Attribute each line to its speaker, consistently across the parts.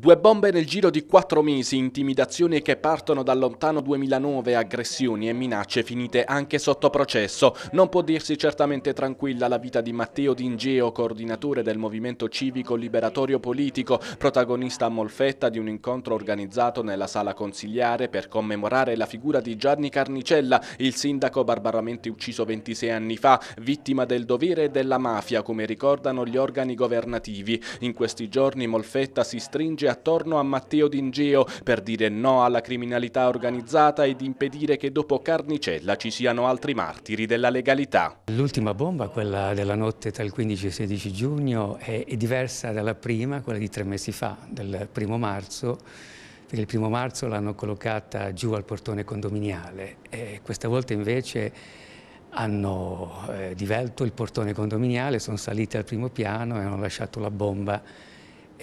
Speaker 1: Due bombe nel giro di quattro mesi, intimidazioni che partono da lontano 2009, aggressioni e minacce finite anche sotto processo. Non può dirsi certamente tranquilla la vita di Matteo D'Ingeo, coordinatore del Movimento Civico Liberatorio Politico, protagonista a Molfetta di un incontro organizzato nella sala consigliare per commemorare la figura di Gianni Carnicella, il sindaco barbaramente ucciso 26 anni fa, vittima del dovere e della mafia, come ricordano gli organi governativi. In questi giorni Molfetta si stringe attorno a Matteo D'Ingeo per dire no alla criminalità organizzata ed impedire che dopo Carnicella ci siano altri martiri della legalità.
Speaker 2: L'ultima bomba, quella della notte tra il 15 e il 16 giugno, è, diversa dalla prima, quella di tre mesi fa, del primo marzo, perché il primo marzo l'hanno collocata giù al portone condominiale e questa volta invece hanno eh, divelto il portone condominiale, sono saliti al primo piano e hanno lasciato la bomba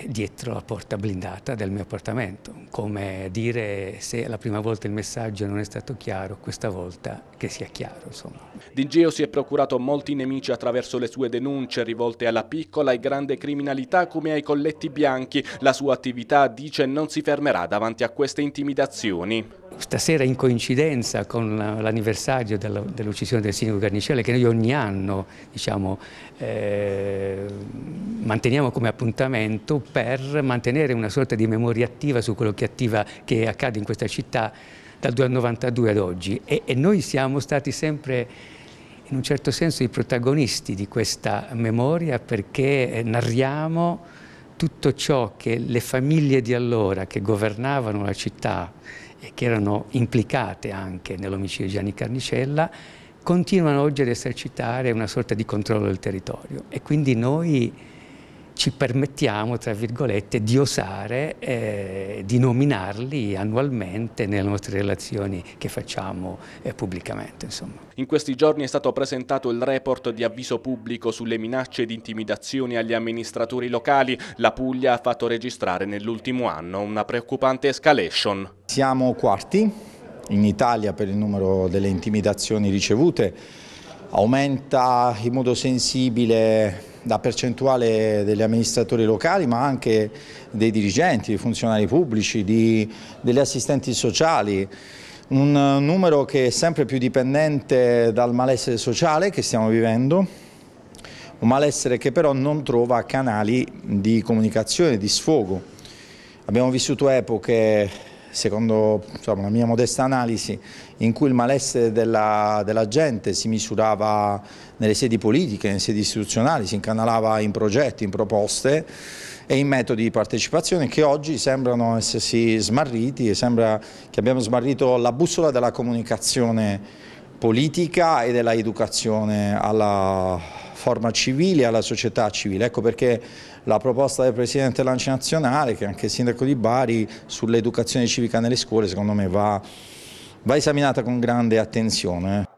Speaker 2: dietro la porta blindata del mio appartamento. Come dire se la prima volta il messaggio non è stato chiaro, questa volta che sia chiaro. Insomma.
Speaker 1: D'Ingeo si è procurato molti nemici attraverso le sue denunce rivolte alla piccola e grande criminalità come ai colletti bianchi. La sua attività, dice, non si fermerà davanti a queste intimidazioni.
Speaker 2: Stasera in coincidenza con l'anniversario dell'uccisione del sindaco Carnicelle che noi ogni anno diciamo, eh, manteniamo come appuntamento per mantenere una sorta di memoria attiva su quello che, attiva, che accade in questa città dal 1992 ad oggi e, e noi siamo stati sempre in un certo senso i protagonisti di questa memoria perché eh, narriamo tutto ciò che le famiglie di allora che governavano la città e che erano implicate anche nell'omicidio di Gianni Carnicella continuano oggi ad esercitare una sorta di controllo del territorio e quindi noi ci permettiamo, tra virgolette, di osare, eh, di nominarli annualmente nelle nostre relazioni che facciamo eh, pubblicamente. Insomma.
Speaker 1: In questi giorni è stato presentato il report di avviso pubblico sulle minacce di intimidazioni agli amministratori locali. La Puglia ha fatto registrare nell'ultimo anno una preoccupante escalation.
Speaker 3: Siamo quarti in Italia per il numero delle intimidazioni ricevute aumenta in modo sensibile la percentuale degli amministratori locali ma anche dei dirigenti, dei funzionari pubblici, di, degli assistenti sociali, un numero che è sempre più dipendente dal malessere sociale che stiamo vivendo, un malessere che però non trova canali di comunicazione, di sfogo. Abbiamo vissuto epoche secondo insomma, la mia modesta analisi, in cui il malessere della, della gente si misurava nelle sedi politiche, nelle sedi istituzionali, si incanalava in progetti, in proposte e in metodi di partecipazione che oggi sembrano essersi smarriti e sembra che abbiamo smarrito la bussola della comunicazione politica e dell'educazione alla forma civile e alla società civile. Ecco perché la proposta del Presidente Lanci Nazionale, che è anche il Sindaco di Bari, sull'educazione civica nelle scuole, secondo me va, va esaminata con grande attenzione.